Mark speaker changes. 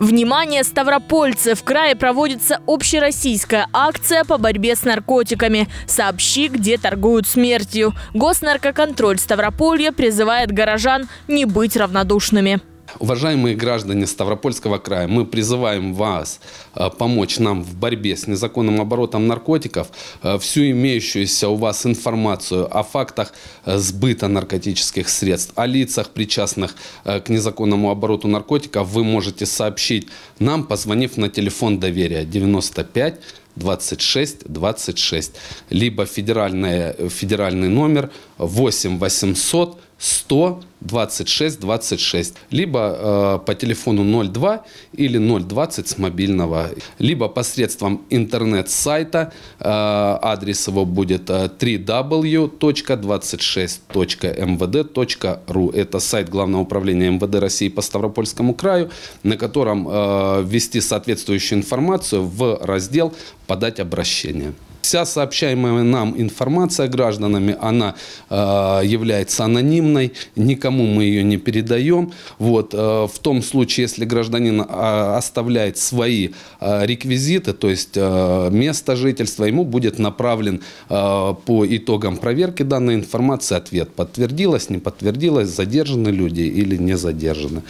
Speaker 1: Внимание ставропольцы! В крае проводится общероссийская акция по борьбе с наркотиками. Сообщи, где торгуют смертью. Госнаркоконтроль Ставрополья призывает горожан не быть равнодушными.
Speaker 2: Уважаемые граждане Ставропольского края, мы призываем вас э, помочь нам в борьбе с незаконным оборотом наркотиков. Э, всю имеющуюся у вас информацию о фактах э, сбыта наркотических средств, о лицах, причастных к незаконному обороту наркотиков, вы можете сообщить нам, позвонив на телефон доверия 95 26 26, либо федеральный, федеральный номер 8 800 100 26 26, либо э, по телефону 02 или 020 с мобильного, либо посредством интернет-сайта, э, адрес его будет э, www.26.mvd.ru. Это сайт Главного управления МВД России по Ставропольскому краю, на котором э, ввести соответствующую информацию в раздел подать обращение. Вся сообщаемая нам информация гражданами, она э, является анонимной, никому мы ее не передаем. Вот, э, в том случае, если гражданин э, оставляет свои э, реквизиты, то есть э, место жительства, ему будет направлен э, по итогам проверки данной информации ответ, подтвердилось, не подтвердилось, задержаны люди или не задержаны.